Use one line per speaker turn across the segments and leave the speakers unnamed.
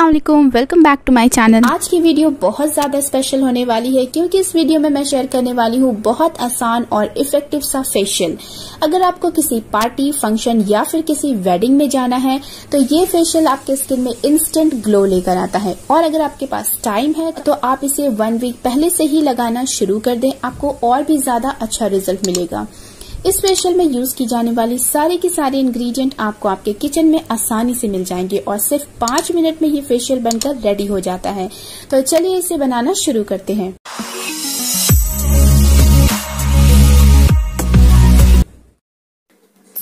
Aslam welcome back to my channel आज की video बहुत ज़्यादा स्पेशल होने वाली है क्योंकि इस वीडियो में मैं शेयर करने वाली हूँ बहुत आसान और इफेक्टिव सा फेशियल अगर आपको किसी पार्टी फंक्शन या फिर किसी वेडिंग में जाना है तो ये फेशियल आपके स्किन में इंस्टेंट ग्लो लेकर आता है और अगर आपके पास टाइम है तो आप इसे वन वीक पहले से ही लगाना शुरू कर दें आपको और भी ज़्यादा अच्छा रिजल्ट मिलेगा इस फेशियल में यूज की जाने वाली सारे के सारे इंग्रेडिएंट आपको आपके किचन में आसानी से मिल जाएंगे और सिर्फ पांच मिनट में ये फेशियल बनकर रेडी हो जाता है तो चलिए इसे बनाना शुरू करते हैं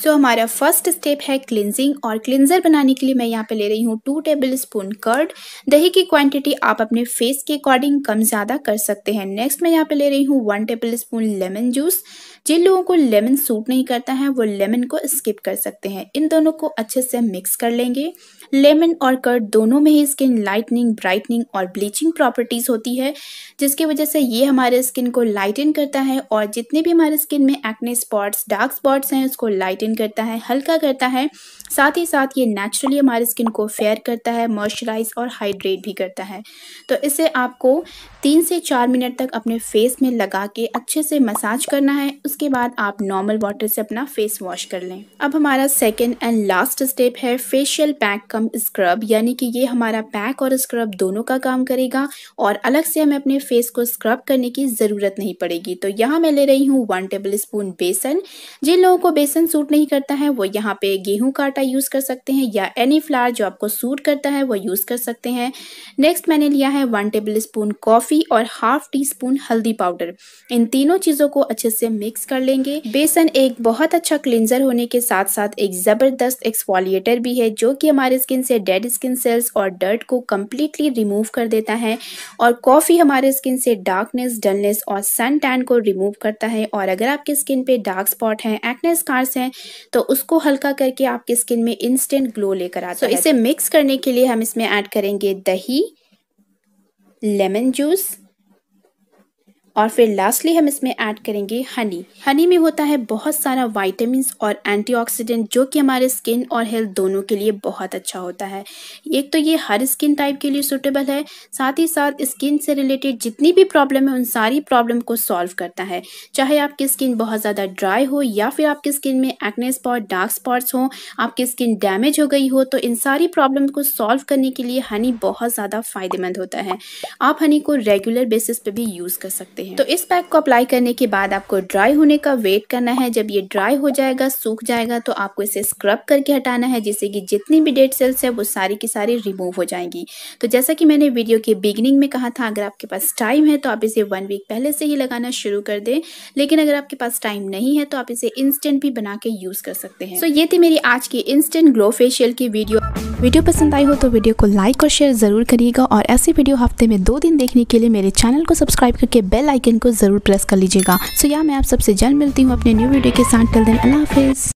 जो तो हमारा फर्स्ट स्टेप है क्लिनजिंग और क्लिनजर बनाने के लिए मैं यहाँ पे ले रही हूँ टू टेबल स्पून कर्ड दही की क्वांटिटी आप अपने फेस के अकॉर्डिंग कम ज़्यादा कर सकते हैं नेक्स्ट मैं यहाँ पे ले रही हूँ one tablespoon lemon juice जिन लोगों को लेमन सूट नहीं करता है वो लेमन को स्किप कर सकते हैं इन दोनों को अच्छे से मिक्स कर लेंगे लेमन और कर्ड दोनों में ही स्किन लाइटनिंग ब्राइटनिंग और ब्लीचिंग प्रॉपर्टीज़ होती है जिसकी वजह से ये हमारे स्किन को लाइटन करता है और जितने भी हमारे स्किन में एक्ने स्पॉट्स डार्क स्पॉट्स हैं उसको लाइटन करता है हल्का करता है साथ ही साथ ये नेचुरली हमारे स्किन को फेयर करता है मॉइस्चराइज और हाइड्रेट भी करता है तो इसे आपको तीन से चार मिनट तक अपने फेस में लगा के अच्छे से मसाज करना है उसके बाद आप नॉर्मल वाटर से अपना फेस वॉश कर लें अब हमारा सेकेंड एंड लास्ट स्टेप है फेशियल पैक का कम स्क्रब यानी कि ये हमारा पैक और स्क्रब दोनों का काम करेगा और अलग से हमें अपने फेस को स्क्रब करने की ज़रूरत नहीं पड़ेगी तो यहाँ मैं ले रही हूँ वन टेबल स्पून बेसन जिन लोगों को बेसन सूट नहीं करता है वो यहाँ पे गेहूं का आटा यूज़ कर सकते हैं या एनी फ्लावर जो आपको सूट करता है वो यूज़ कर सकते हैं नेक्स्ट मैंने लिया है वन टेबल स्पून कॉफ़ी और हाफ टी स्पून हल्दी पाउडर इन तीनों चीज़ों को अच्छे से मिक्स कर लेंगे बेसन एक बहुत अच्छा क्लिनजर होने के साथ साथ एक ज़बरदस्त एक्सफॉलिएटर भी है जो कि हमारे स्किन से डेड स्किन सेल्स और डर्ट को कम्प्लीटली रिमूव कर देता है और कॉफ़ी हमारे स्किन से डार्कनेस डलनेस और सन टैन को रिमूव करता है और अगर आपके स्किन पे डार्क स्पॉट हैं एक्ने स्कार्स हैं तो उसको हल्का करके आपके स्किन में इंस्टेंट ग्लो लेकर आता so, है इसे मिक्स करने के लिए हम इसमें ऐड करेंगे दही लेमन जूस और फिर लास्टली हम इसमें ऐड करेंगे हनी हनी में होता है बहुत सारा वाइटामिन और एंटीऑक्सीडेंट जो कि हमारे स्किन और हेल्थ दोनों के लिए बहुत अच्छा होता है एक तो ये हर स्किन टाइप के लिए सूटेबल है साथ ही साथ स्किन से रिलेटेड जितनी भी प्रॉब्लम है उन सारी प्रॉब्लम को सॉल्व करता है चाहे आपकी स्किन बहुत ज़्यादा ड्राई हो या फिर आपकी स्किन में एक्ने स्पॉट डार्क स्पॉट्स हों आपकी स्किन डैमेज हो गई हो तो इन सारी प्रॉब्लम को सॉल्व करने के लिए हनी बहुत ज़्यादा फ़ायदेमंद होता है आप हनी को रेगुलर बेसिस पर भी यूज़ कर सकते हैं हैं तो इस पैक को अप्लाई करने के बाद आपको ड्राई होने का वेट करना है जब ये ड्राई हो जाएगा सूख जाएगा तो आपको इसे स्क्रब करके हटाना है जिससे कि जितनी भी डेड सेल्स है वो सारी की सारी रिमूव हो जाएंगी तो जैसा कि मैंने वीडियो के बिगिनिंग में कहा था अगर आपके पास टाइम है तो आप इसे वन वीक पहले से ही लगाना शुरू कर दें लेकिन अगर आपके पास टाइम नहीं है तो आप इसे इंस्टेंट भी बना के यूज़ कर सकते हैं सो तो so, ये थी मेरी आज की इंस्टेंट ग्लो फेशियल की वीडियो वीडियो पसंद आई हो तो वीडियो को लाइक और शेयर ज़रूर करिएगा और ऐसी वीडियो हफ्ते में दो दिन देखने के लिए मेरे चैनल को सब्सक्राइब करके बेल आइकन को ज़रूर प्रेस कर लीजिएगा सो या मैं आप सबसे जल्द मिलती हूँ अपने न्यू वीडियो के साथ टिल दिन अल्लाह हाफिज़